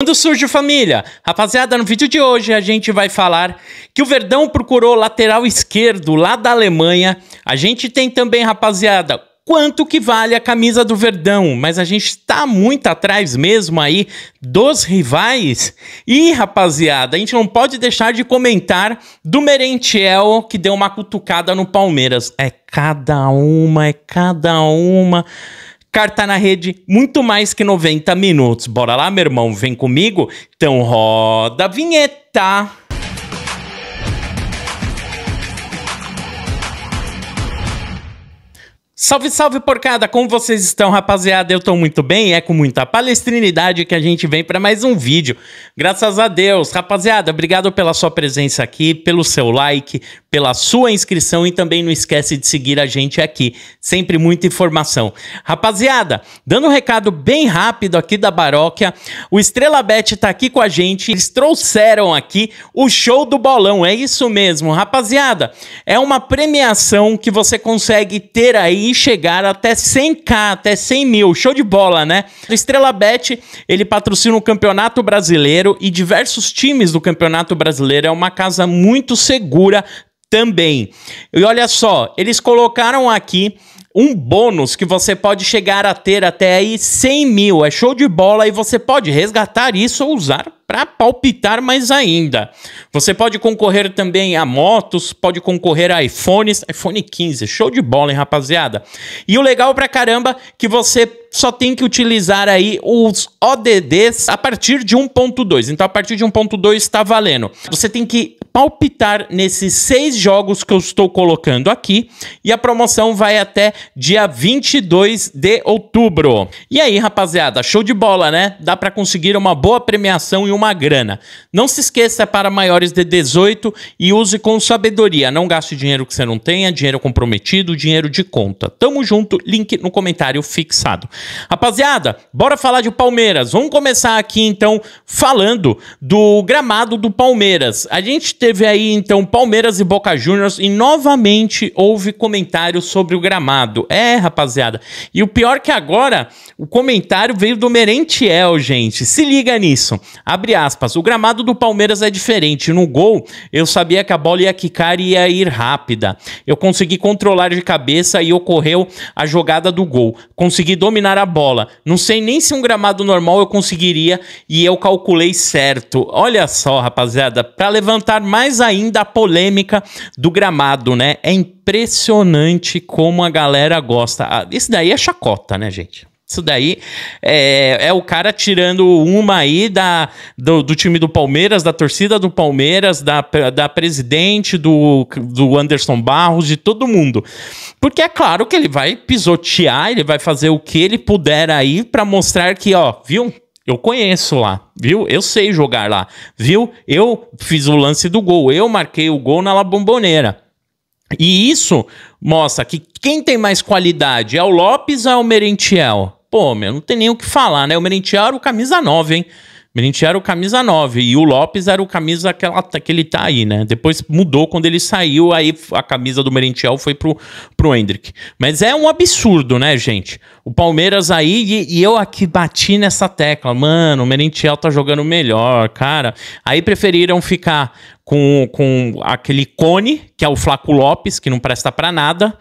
Quando surge família? Rapaziada, no vídeo de hoje a gente vai falar que o Verdão procurou lateral esquerdo lá da Alemanha. A gente tem também, rapaziada, quanto que vale a camisa do Verdão, mas a gente está muito atrás mesmo aí dos rivais. E, rapaziada, a gente não pode deixar de comentar do Merentiel que deu uma cutucada no Palmeiras. É cada uma, é cada uma tá na Rede, muito mais que 90 minutos. Bora lá, meu irmão, vem comigo? Então roda a vinheta! Salve, salve, porcada! Como vocês estão, rapaziada? Eu tô muito bem, é com muita palestrinidade que a gente vem para mais um vídeo. Graças a Deus, rapaziada, obrigado pela sua presença aqui, pelo seu like, pela sua inscrição e também não esquece de seguir a gente aqui. Sempre muita informação. Rapaziada, dando um recado bem rápido aqui da Baróquia, o Estrela Bet tá aqui com a gente. Eles trouxeram aqui o show do bolão. É isso mesmo, rapaziada. É uma premiação que você consegue ter aí e chegar até 100k, até 100 mil. Show de bola, né? O Estrela Bet, ele patrocina o Campeonato Brasileiro e diversos times do Campeonato Brasileiro. É uma casa muito segura também. E olha só, eles colocaram aqui um bônus que você pode chegar a ter até aí 100 mil. É show de bola e você pode resgatar isso ou usar para palpitar mais ainda. Você pode concorrer também a motos, pode concorrer a iPhones, iPhone 15, show de bola, hein, rapaziada? E o legal pra caramba é que você só tem que utilizar aí os ODDs a partir de 1.2. Então, a partir de 1.2 está valendo. Você tem que palpitar nesses seis jogos que eu estou colocando aqui e a promoção vai até dia 22 de outubro. E aí, rapaziada, show de bola, né? Dá para conseguir uma boa premiação e uma grana. Não se esqueça é para maiores de 18 e use com sabedoria. Não gaste dinheiro que você não tenha, dinheiro comprometido, dinheiro de conta. Tamo junto, link no comentário fixado. Rapaziada, bora falar de Palmeiras. Vamos começar aqui então falando do gramado do Palmeiras. A gente teve aí então Palmeiras e Boca Juniors e novamente houve comentários sobre o gramado. É, rapaziada. E o pior que agora o comentário veio do Merentiel, gente. Se liga nisso. Abre aspas. O gramado do Palmeiras é diferente. No gol, eu sabia que a bola ia quicar e ia ir rápida. Eu consegui controlar de cabeça e ocorreu a jogada do gol. Consegui dominar a bola. Não sei nem se um gramado normal eu conseguiria e eu calculei certo. Olha só, rapaziada, para levantar mais ainda a polêmica do gramado, né? É impressionante como a galera gosta. Isso ah, daí é chacota, né, gente? Isso daí é, é, o cara tirando uma aí da, do, do, time do Palmeiras, da torcida do Palmeiras, da, da presidente, do, do Anderson Barros, de todo mundo. Porque é claro que ele vai pisotear, ele vai fazer o que ele puder aí para mostrar que, ó, viu? Eu conheço lá, viu? Eu sei jogar lá, viu? Eu fiz o lance do gol, eu marquei o gol na La Bomboneira. E isso mostra que quem tem mais qualidade é o Lopes ou é o Merentiel? pô, meu, não tem nem o que falar, né? O Merentiel era o camisa 9, hein? Merentiel era o camisa 9 e o Lopes era o camisa que, ela, que ele tá aí, né? Depois mudou quando ele saiu, aí a camisa do Merentiel foi pro, pro Hendrick. Mas é um absurdo, né, gente? O Palmeiras aí e, e eu aqui bati nessa tecla. Mano, o Merentiel tá jogando melhor, cara. Aí preferiram ficar com, com aquele cone, que é o Flaco Lopes, que não presta para nada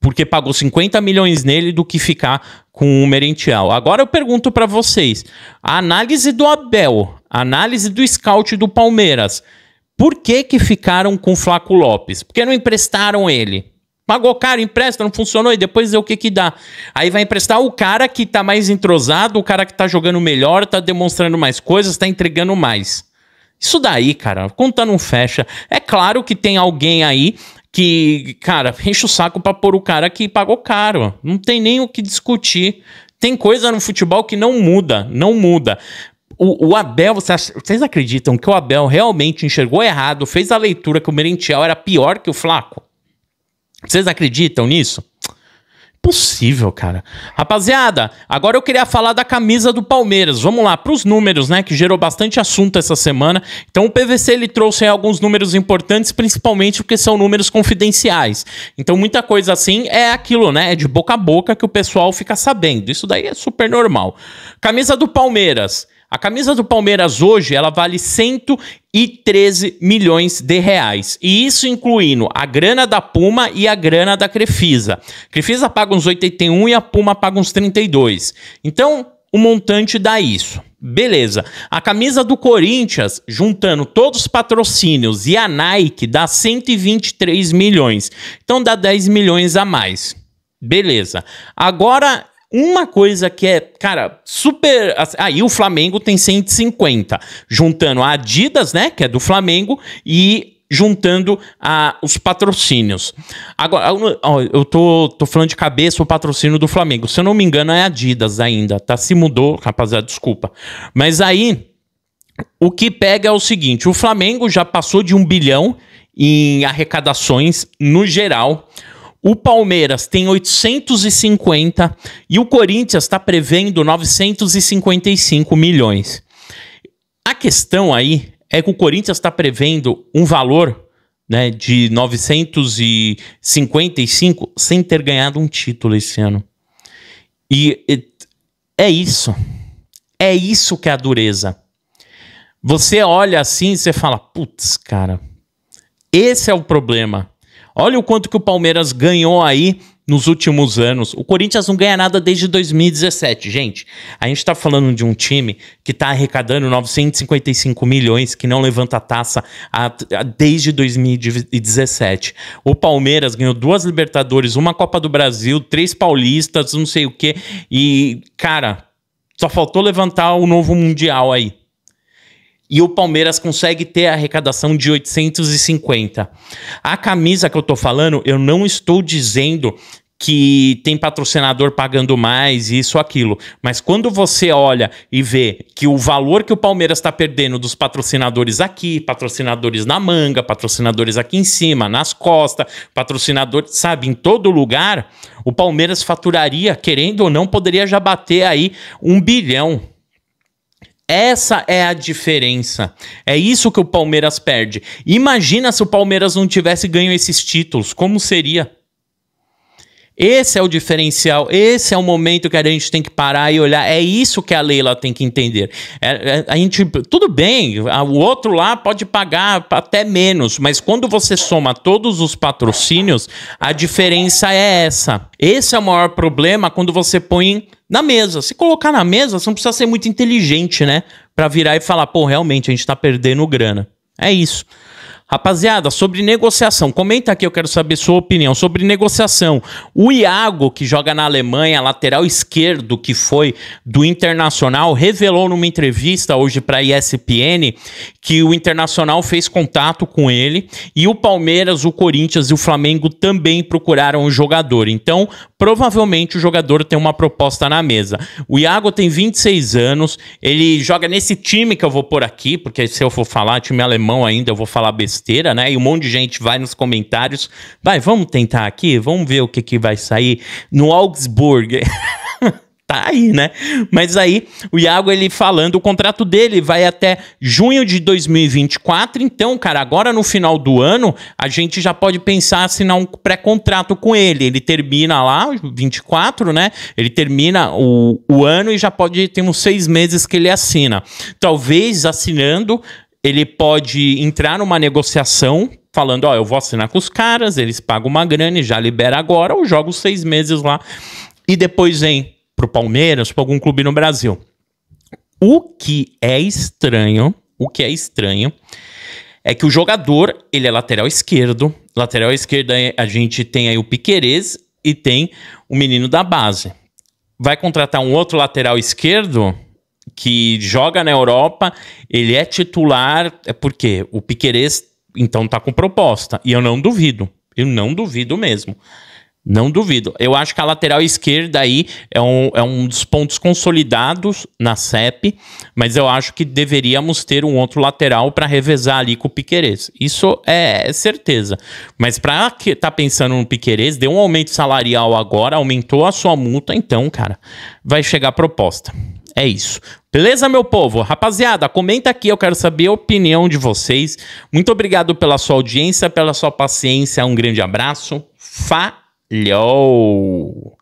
porque pagou 50 milhões nele do que ficar com o Merentiel. Agora eu pergunto para vocês, a análise do Abel, a análise do scout do Palmeiras, por que que ficaram com o Flaco Lopes? Porque não emprestaram ele? Pagou caro, empresta, não funcionou, e depois é o que que dá. Aí vai emprestar o cara que tá mais entrosado, o cara que tá jogando melhor, tá demonstrando mais coisas, tá entregando mais. Isso daí, cara, conta não fecha. É claro que tem alguém aí que, cara, enche o saco pra pôr o cara que pagou caro. Não tem nem o que discutir. Tem coisa no futebol que não muda, não muda. O, o Abel, vocês, vocês acreditam que o Abel realmente enxergou errado, fez a leitura que o Merentiel era pior que o Flaco? Vocês acreditam nisso? possível, cara. Rapaziada, agora eu queria falar da camisa do Palmeiras. Vamos lá, para os números, né, que gerou bastante assunto essa semana. Então o PVC ele trouxe alguns números importantes, principalmente porque são números confidenciais. Então muita coisa assim é aquilo, né, é de boca a boca que o pessoal fica sabendo. Isso daí é super normal. Camisa do Palmeiras. A camisa do Palmeiras hoje, ela vale 113 milhões de reais. E isso incluindo a grana da Puma e a grana da Crefisa. Crefisa paga uns 81 e a Puma paga uns 32. Então, o montante dá isso. Beleza. A camisa do Corinthians, juntando todos os patrocínios e a Nike, dá 123 milhões. Então dá 10 milhões a mais. Beleza. Agora uma coisa que é, cara, super. Aí assim, ah, o Flamengo tem 150, juntando a Adidas, né, que é do Flamengo, e juntando ah, os patrocínios. Agora, ó, eu tô, tô falando de cabeça o patrocínio do Flamengo. Se eu não me engano, é Adidas ainda, tá? Se mudou, rapaziada, desculpa. Mas aí, o que pega é o seguinte: o Flamengo já passou de um bilhão em arrecadações no geral. O Palmeiras tem 850 e o Corinthians está prevendo 955 milhões. A questão aí é que o Corinthians está prevendo um valor né, de 955 sem ter ganhado um título esse ano. E, e é isso. É isso que é a dureza. Você olha assim e você fala: putz, cara, esse é o problema. Olha o quanto que o Palmeiras ganhou aí nos últimos anos. O Corinthians não ganha nada desde 2017, gente. A gente tá falando de um time que tá arrecadando 955 milhões, que não levanta taça a, a, desde 2017. O Palmeiras ganhou duas Libertadores, uma Copa do Brasil, três Paulistas, não sei o quê. E, cara, só faltou levantar o novo Mundial aí e o Palmeiras consegue ter a arrecadação de 850. A camisa que eu tô falando, eu não estou dizendo que tem patrocinador pagando mais, isso, aquilo. Mas quando você olha e vê que o valor que o Palmeiras está perdendo dos patrocinadores aqui, patrocinadores na manga, patrocinadores aqui em cima, nas costas, patrocinadores, sabe, em todo lugar, o Palmeiras faturaria, querendo ou não, poderia já bater aí um bilhão essa é a diferença. É isso que o Palmeiras perde. Imagina se o Palmeiras não tivesse ganho esses títulos, como seria? Esse é o diferencial, esse é o momento que a gente tem que parar e olhar. É isso que a Leila tem que entender. É, é a gente, tudo bem, o outro lá pode pagar até menos, mas quando você soma todos os patrocínios, a diferença é essa. Esse é o maior problema quando você põe na mesa. Se colocar na mesa, você não precisa ser muito inteligente, né? Para virar e falar, pô, realmente a gente tá perdendo grana. É isso. Rapaziada, sobre negociação, comenta aqui, eu quero saber sua opinião sobre negociação. O Iago, que joga na Alemanha, lateral esquerdo, que foi do Internacional, revelou numa entrevista hoje para a ESPN que o Internacional fez contato com ele e o Palmeiras, o Corinthians e o Flamengo também procuraram o jogador. Então, provavelmente o jogador tem uma proposta na mesa. O Iago tem 26 anos, ele joga nesse time que eu vou pôr aqui, porque se eu for falar time alemão ainda, eu vou falar besteira besteira, né? E um monte de gente vai nos comentários. Vai, vamos tentar aqui, vamos ver o que, que vai sair no Augsburg. tá aí, né? Mas aí o Iago ele falando, o contrato dele vai até junho de 2024. Então, cara, agora no final do ano, a gente já pode pensar assinar um pré-contrato com ele. Ele termina lá, 24, né? Ele termina o, o ano e já pode ter uns seis meses que ele assina. Talvez assinando, ele pode entrar numa negociação falando, ó, eu vou assinar com os caras, eles pagam uma grana e já libera agora, ou jogo seis meses lá e depois vem pro Palmeiras, pra algum clube no Brasil. O que é estranho, o que é estranho é que o jogador, ele é lateral esquerdo, lateral esquerda a gente tem aí o Piquerez e tem o menino da base. Vai contratar um outro lateral esquerdo? que joga na Europa, ele é titular, é porque o Piquerez então tá com proposta. E eu não duvido. Eu não duvido mesmo. Não duvido. Eu acho que a lateral esquerda aí é um, é um dos pontos consolidados na CEP, mas eu acho que deveríamos ter um outro lateral para revezar ali com o Piquerez. Isso é, é certeza. Mas para que tá pensando no Piquerez, deu um aumento salarial agora, aumentou a sua multa, então, cara, vai chegar proposta. É isso. Beleza, meu povo? Rapaziada, comenta aqui, eu quero saber a opinião de vocês. Muito obrigado pela sua audiência, pela sua paciência. Um grande abraço. Falhou!